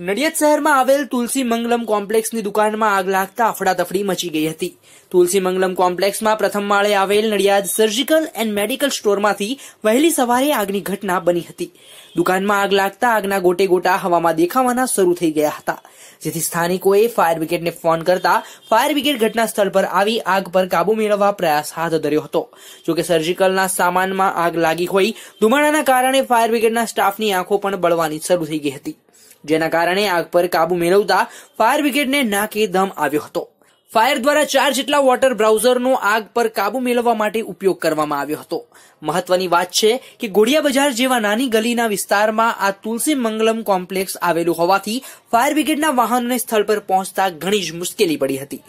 નડિયાદ શહેરમાં આવેલ તુલસી મંગલમ કોમ્પ્લેક્સની દુકાનમાં આગ લાગતા અફડાતફડી મચી ગઈ હતી તુલસી મંગલમ કોમ્પ્લેક્સમાં પ્રથમ માળે આવેલ નડિયાદ સર્જિકલ એન્ડ મેડિકલ સ્ટોરમાંથી વહેલી સવારે આગની ઘટના બની હતી દુકાનમાં આગ લાગતા આગના ગોટે ગોટા હવામાં દેખાવાના શરૂ થઈ ગયા હતા જેથી સ્થાનિકોએ ફાયર બ્રિગેડને ફોન કરતા ફાયર બ્રિગેડ ઘટના સ્થળ પર આવી આગ પર કાબુ મેળવવા પ્રયાસ હાથ ધર્યો હતો જોકે સર્જિકલના સામાનમાં આગ લાગી હોઈ ધુમાડાના કારણે ફાયર બ્રિગેડના સ્ટાફની આંખો પણ બળવાની શરૂ થઈ ગઈ હતી જેના કારણે આગ પર કાબુ મેળવતા ફાયર બ્રિગેડને નાકે દમ આવ્યો હતો ફાયર દ્વારા ચાર જેટલા વોટર બ્રાઉઝરનો આગ પર કાબુ મેળવવા માટે ઉપયોગ કરવામાં આવ્યો હતો મહત્વની વાત છે કે ગોડિયા બજાર જેવા નાની ગલીના વિસ્તારમાં આ તુલસી મંગલમ કોમ્પ્લેક્સ આવેલું હોવાથી ફાયર બ્રિગેડના વાહનોને સ્થળ પર પહોંચતા ઘણી જ મુશ્કેલી પડી હતી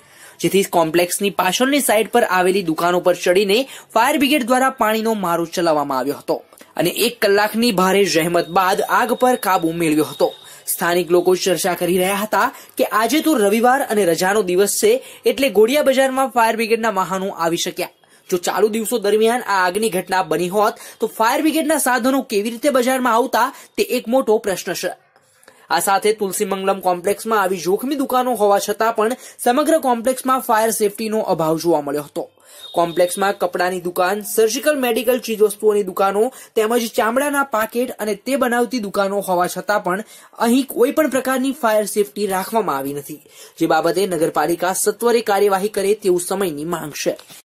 જેથી કોમ્પ્લેક્સની પાછળની સાઈડ પર આવેલી દુકાનો પર ચડીને ફાયર બ્રિગેડ દ્વારા પાણીનો મારો ચલાવવામાં આવ્યો હતો અને એક કલાકની ભારે જહેમત બાદ આગ પર કાબુ મેળવ્યો હતો સ્થાનિક લોકો ચર્ચા કરી રહ્યા હતા કે આજે તો રવિવાર અને રજાનો દિવસ છે એટલે ગોળિયા બજારમાં ફાયર બ્રિગેડના વાહનો આવી શક્યા જો ચાલુ દિવસો દરમિયાન આ આગની ઘટના બની હોત તો ફાયર બ્રિગેડના સાધનો કેવી રીતે બજારમાં આવતા તે એક મોટો પ્રશ્ન છે આ સાથે તુલસી મંગલમ કોમ્પ્લેક્સમાં આવી જોખમી દુકાનો હોવા છતાં પણ સમગ્ર કોમ્પ્લેક્ષમાં ફાયર સેફટીનો અભાવ જોવા મળ્યો હતો કોમ્પ્લેક્ષમાં કપડાની દુકાન સર્જિકલ મેડિકલ ચીજવસ્તુઓની દુકાનો તેમજ ચામડાના પાકેટ અને તે બનાવતી દુકાનો હોવા છતાં પણ અહીં કોઈ પણ પ્રકારની ફાયર સેફટી રાખવામાં આવી નથી જે બાબતે નગરપાલિકા સત્વરે કાર્યવાહી કરે તેવું સમયની માંગ છે